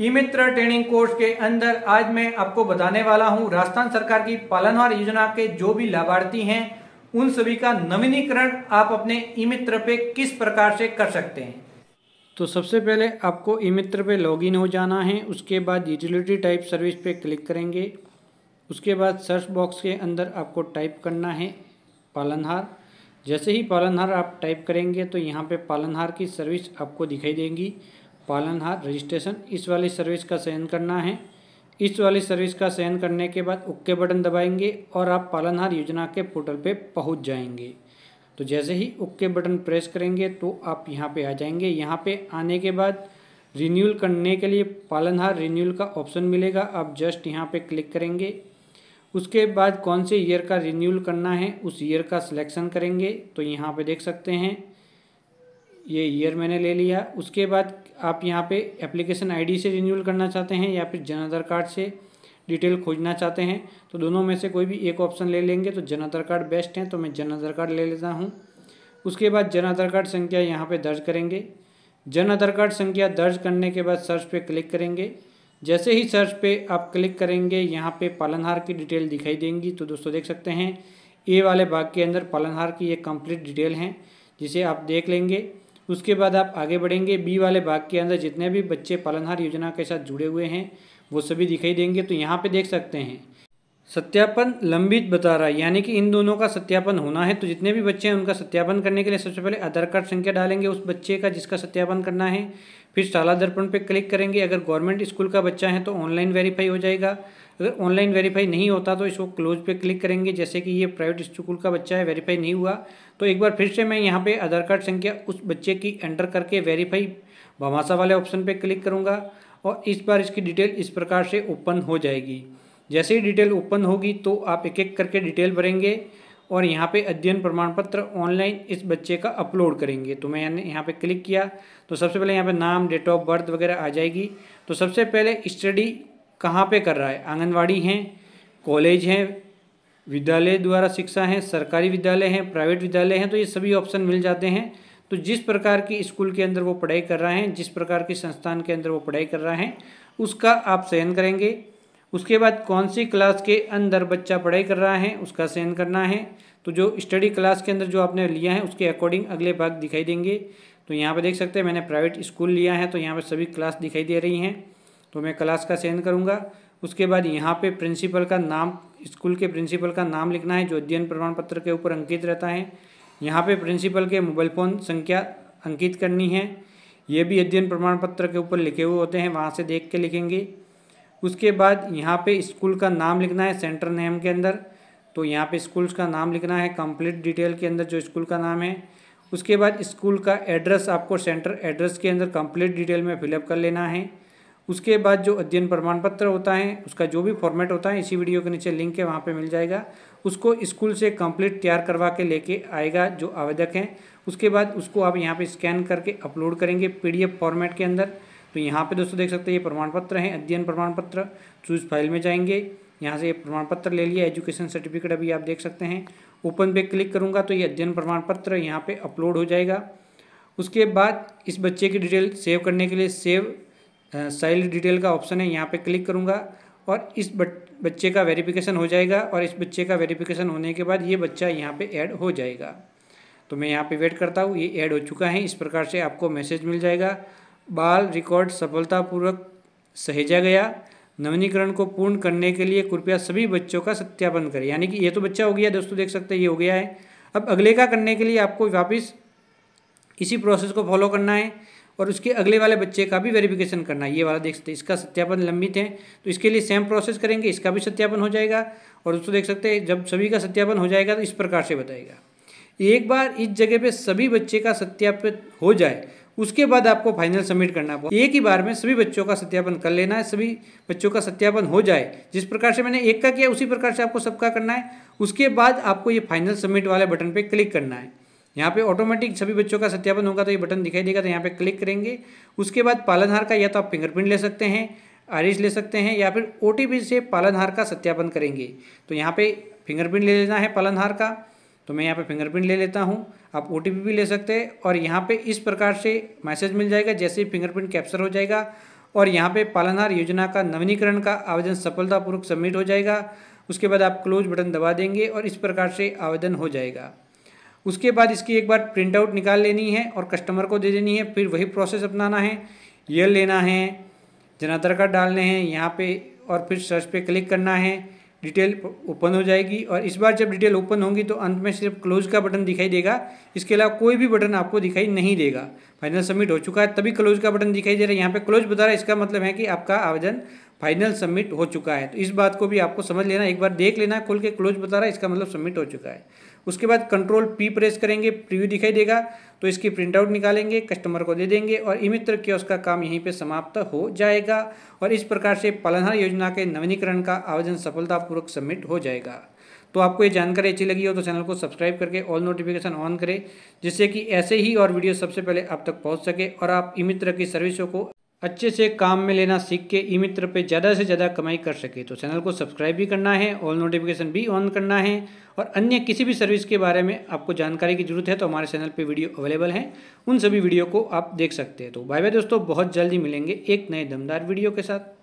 ई मित्र training course के अंदर आज मैं आपको बताने वाला हूं राजस्थान सरकार की पालनहार योजना के जो भी लाभार्थी हैं उन सभी का नवीनीकरण आप अपने ई मित्र पे किस प्रकार से कर सकते हैं तो सबसे पहले आपको ई मित्र पे लॉगिन हो जाना है उसके बाद यूटिलिटी टाइप सर्विस पे क्लिक करेंगे उसके बाद सर्च बॉक्स के अंदर आपको टाइप करना है पालनहार जैसे ही पालनहार आप टाइप करेंगे तो यहाँ पे पालनहार की सर्विस आपको दिखाई देंगी पालनहार रजिस्ट्रेशन इस वाली सर्विस का चयन करना है इस वाली सर्विस का चयन करने के बाद ओके बटन दबाएंगे और आप पालनहार योजना के पोर्टल पे पहुंच जाएंगे तो जैसे ही ओके बटन प्रेस करेंगे तो आप यहाँ पे आ जाएंगे यहाँ पे आने के बाद रिन्यूअल करने के लिए पालनहार रिन्यूअल का ऑप्शन मिलेगा आप जस्ट यहाँ पे क्लिक करेंगे उसके बाद कौन से ईयर का रिन्यूअल करना है उस ईयर का सिलेक्शन करेंगे तो यहाँ पर देख सकते हैं ये ईयर मैंने ले लिया उसके बाद आप यहाँ पे एप्लीकेशन आईडी से रिन्यूअल करना चाहते हैं या फिर जन आधार कार्ड से डिटेल खोजना चाहते हैं तो दोनों में से कोई भी एक ऑप्शन ले लेंगे तो जन आधार कार्ड बेस्ट हैं तो मैं जन आधार कार्ड ले लेता हूँ उसके बाद जन आधार कार्ड संख्या यहाँ पर दर्ज करेंगे जन आधार कार्ड संख्या दर्ज करने के बाद सर्च पर क्लिक करेंगे जैसे ही सर्च पे आप क्लिक करेंगे यहाँ पे पालनहार की डिटेल दिखाई देंगी तो दोस्तों देख सकते हैं ए वाले भाग के अंदर पालनहार की ये कंप्लीट डिटेल हैं जिसे आप देख लेंगे उसके बाद आप आगे बढ़ेंगे बी वाले भाग के अंदर जितने भी बच्चे पालनहार योजना के साथ जुड़े हुए हैं वो सभी दिखाई देंगे तो यहाँ पे देख सकते हैं सत्यापन लंबित बता रहा है यानी कि इन दोनों का सत्यापन होना है तो जितने भी बच्चे हैं उनका सत्यापन करने के लिए सबसे पहले आधार कार्ड संख्या डालेंगे उस बच्चे का जिसका सत्यापन करना है फिर शाला दर्पण पर क्लिक करेंगे अगर गवर्नमेंट स्कूल का बच्चा है तो ऑनलाइन वेरीफाई हो जाएगा अगर ऑनलाइन वेरीफाई नहीं होता तो इसको क्लोज पे क्लिक करेंगे जैसे कि ये प्राइवेट स्कूल का बच्चा है वेरीफाई नहीं हुआ तो एक बार फिर से मैं यहाँ पे आधार कार्ड संख्या उस बच्चे की एंटर करके वेरीफाई भमाशा वाले ऑप्शन पे क्लिक करूँगा और इस बार इसकी डिटेल इस प्रकार से ओपन हो जाएगी जैसे ही डिटेल ओपन होगी तो आप एक एक करके डिटेल भरेंगे और यहाँ पे अध्ययन प्रमाण पत्र ऑनलाइन इस बच्चे का अपलोड करेंगे तो मैं यहाँ पे क्लिक किया तो सबसे पहले यहाँ पे नाम डेट ऑफ बर्थ वगैरह आ जाएगी तो सबसे पहले स्टडी कहाँ पे कर रहा है आंगनवाड़ी हैं कॉलेज हैं विद्यालय द्वारा शिक्षा हैं सरकारी विद्यालय हैं प्राइवेट विद्यालय हैं तो ये सभी ऑप्शन मिल जाते हैं तो जिस प्रकार की स्कूल के अंदर वो पढ़ाई कर रहा है जिस प्रकार के संस्थान के अंदर वो पढ़ाई कर रहा है उसका आप चयन करेंगे उसके बाद कौन सी क्लास के अंदर बच्चा पढ़ाई कर रहा है उसका चयन करना है तो जो स्टडी क्लास के अंदर जो आपने लिया है उसके अकॉर्डिंग अगले भाग दिखाई देंगे तो यहाँ पर देख सकते हैं मैंने प्राइवेट स्कूल लिया है तो यहाँ पर सभी क्लास दिखाई दे रही हैं तो मैं क्लास का चयन करूँगा उसके बाद यहाँ पे प्रिंसिपल का नाम स्कूल के प्रिंसिपल का नाम लिखना है जो अध्ययन प्रमाण पत्र के ऊपर अंकित रहता है यहाँ पे प्रिंसिपल के मोबाइल फ़ोन संख्या अंकित करनी है ये भी अध्ययन प्रमाण पत्र के ऊपर लिखे हुए होते हैं वहाँ से देख के लिखेंगे उसके बाद यहाँ पे स्कूल का नाम लिखना है सेंटर नेम के अंदर तो यहाँ पे स्कूल का नाम लिखना है कंप्लीट डिटेल के अंदर जो स्कूल का नाम है उसके बाद स्कूल का एड्रेस आपको सेंटर एड्रेस के अंदर कंप्लीट डिटेल में फिलअप कर लेना है उसके बाद जो अध्ययन प्रमाण पत्र होता है उसका जो भी फॉर्मेट होता है इसी वीडियो के नीचे लिंक है वहाँ पर मिल जाएगा उसको स्कूल से कम्प्लीट तैयार करवा के लेके आएगा जो आवेदक हैं उसके बाद उसको आप यहाँ पर स्कैन करके अपलोड करेंगे पी फॉर्मेट के अंदर तो यहाँ पे दोस्तों देख सकते हैं ये प्रमाण पत्र हैं अध्ययन प्रमाण पत्र चूज तो फाइल में जाएंगे यहाँ से ये प्रमाण पत्र ले लिया एजुकेशन सर्टिफिकेट अभी आप देख सकते हैं ओपन पे क्लिक करूँगा तो ये अध्ययन प्रमाण पत्र यहाँ पर अपलोड हो जाएगा उसके बाद इस बच्चे की डिटेल सेव करने के लिए सेव साइल डिटेल का ऑप्शन है यहाँ पर क्लिक करूँगा और इस बच्चे का वेरिफिकेशन हो जाएगा और इस बच्चे का वेरिफिकेशन होने के बाद ये बच्चा यहाँ पे ऐड हो जाएगा तो मैं यहाँ पे वेट करता हूँ ये ऐड हो चुका है इस प्रकार से आपको मैसेज मिल जाएगा बाल रिकॉर्ड सफलतापूर्वक सहेजा गया नवनीकरण को पूर्ण करने के लिए कृपया सभी बच्चों का सत्यापन करें यानी कि ये तो बच्चा हो गया दोस्तों देख सकते हैं ये हो गया है अब अगले का करने के लिए आपको वापस इसी प्रोसेस को फॉलो करना है और उसके अगले वाले बच्चे का भी वेरिफिकेशन करना है ये वाला देख सकते हैं इसका सत्यापन लंबित है तो इसके लिए सेम प्रोसेस करेंगे इसका भी सत्यापन हो जाएगा और दोस्तों देख सकते हैं जब सभी का सत्यापन हो जाएगा तो इस प्रकार से बताएगा एक बार इस जगह पर सभी बच्चे का सत्यापित हो जाए उसके बाद आपको फाइनल सबमिट करना है एक ही बार में सभी बच्चों का सत्यापन कर लेना है सभी बच्चों का सत्यापन हो जाए जिस प्रकार से मैंने एक का किया उसी प्रकार से आपको सबका करना है उसके बाद आपको ये फाइनल सबमिट वाले बटन पर क्लिक करना है यहाँ पे ऑटोमेटिक सभी बच्चों का सत्यापन होगा तो ये बटन दिखाई देगा तो यहाँ पे क्लिक करेंगे उसके बाद पालनहार का या तो आप फिंगरप्रिंट ले सकते हैं आरिश ले सकते हैं या फिर ओ से पालनहार का सत्यापन करेंगे तो यहाँ पे फिंगरप्रिंट ले लेना है पालनहार का तो मैं यहाँ पे फिंगरप्रिंट ले लेता हूँ आप ओ भी ले सकते हैं और यहाँ पे इस प्रकार से मैसेज मिल जाएगा जैसे ही फिंगरप्रिंट कैप्चर हो जाएगा और यहाँ पे पालनहार योजना का नवीनीकरण का आवेदन सफलतापूर्वक सबमिट हो जाएगा उसके बाद आप क्लोज बटन दबा देंगे और इस प्रकार से आवेदन हो जाएगा उसके बाद इसकी एक बार प्रिंट आउट निकाल लेनी है और कस्टमर को दे देनी है फिर वही प्रोसेस अपनाना है ये लेना है जनाधार कार्ड डालने हैं यहाँ पर और फिर सर्च पर क्लिक करना है डिटेल ओपन हो जाएगी और इस बार जब डिटेल ओपन होंगी तो अंत में सिर्फ क्लोज का बटन दिखाई देगा इसके अलावा कोई भी बटन आपको दिखाई नहीं देगा फाइनल सबमिट हो चुका है तभी क्लोज का बटन दिखाई दे रहा है यहाँ पे क्लोज बता रहा है इसका मतलब है कि आपका आवेदन फाइनल सबमिट हो चुका है तो इस बात को भी आपको समझ लेना एक बार देख लेना खुल के क्लोज बता रहा है इसका मतलब सबमिट हो चुका है उसके बाद कंट्रोल पी प्रेस करेंगे प्रीव्यू दिखाई देगा तो इसकी प्रिंटआउट निकालेंगे कस्टमर को दे देंगे और ई मित्र के उसका काम यहीं पे समाप्त हो जाएगा और इस प्रकार से पालनहार योजना के नवीनीकरण का आवेदन सफलतापूर्वक सबमिट हो जाएगा तो आपको ये जानकारी अच्छी लगी हो तो चैनल को सब्सक्राइब करके ऑल नोटिफिकेशन ऑन करें जिससे कि ऐसे ही और वीडियो सबसे पहले आप तक पहुँच सके और आप ई मित्र की सर्विसों को अच्छे से काम में लेना सीख के ई मित्र पर ज़्यादा से ज़्यादा कमाई कर सके तो चैनल को सब्सक्राइब भी करना है ऑल नोटिफिकेशन भी ऑन करना है और अन्य किसी भी सर्विस के बारे में आपको जानकारी की जरूरत है तो हमारे चैनल पे वीडियो अवेलेबल हैं उन सभी वीडियो को आप देख सकते हैं तो बाय बाय दोस्तों बहुत जल्दी मिलेंगे एक नए दमदार वीडियो के साथ